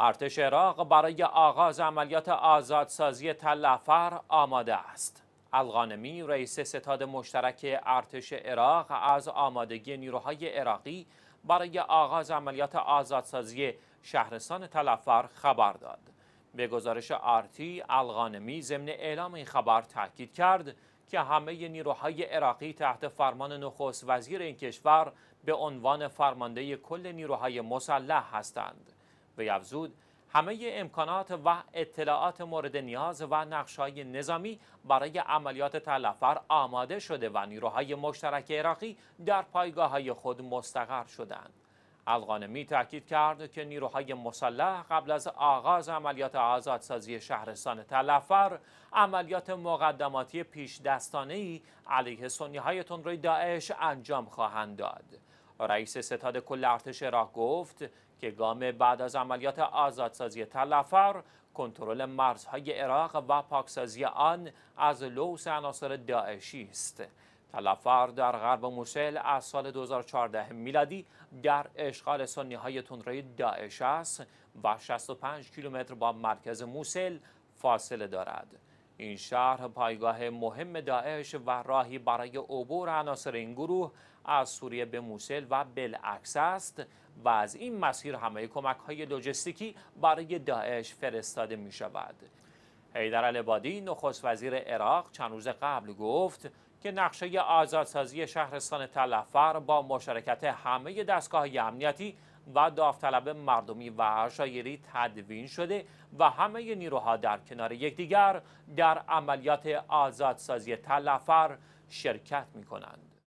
ارتش عراق برای آغاز عملیات آزادسازی تلعفر آماده است. الغانمی رئیس ستاد مشترک ارتش عراق از آمادگی نیروهای عراقی برای آغاز عملیات آزادسازی شهرستان تلفر خبر داد. به گزارش آرتی الغانمی ضمن اعلام این خبر تاکید کرد که همه نیروهای عراقی تحت فرمان نخست وزیر این کشور به عنوان فرمانده کل نیروهای مسلح هستند. وی افزود همه امکانات و اطلاعات مورد نیاز و نقشهای نظامی برای عملیات تلفر آماده شده و نیروهای مشترک عراقی در پایگاه خود مستقر شدند. الغانمی تاکید کرد که نیروهای مسلح قبل از آغاز عملیات آزادسازی شهرستان تلفر عملیات مقدماتی پیش علیه سنی های تندروی داعش انجام خواهند داد. رئیس ستاد کل ارتش عراق گفت که گام بعد از عملیات آزادسازی تلفر کنترل مرزهای عراق و پاکسازی آن از لوس عناصر داعشی است تلفر در غرب موسل از سال 2014 میلادی در اشغال سنی های تندروی داعش است و 65 کیلومتر با مرکز موسل فاصله دارد این شهر پایگاه مهم داعش و راهی برای عبور عناصر این گروه از سوریه به موسل و بالعکس است و از این مسیر همه کمک های لوجستیکی برای داعش فرستاده می شود. حیدر العبادی نخست وزیر عراق چند روز قبل گفت که نقشه آزادسازی شهرستان تلفر با مشارکت همه دستگاه امنیتی و داوطلب مردمی و شایری تدوین شده و همه نیروها در کنار یکدیگر در عملیات آزادسازی تلفر شرکت می کنند.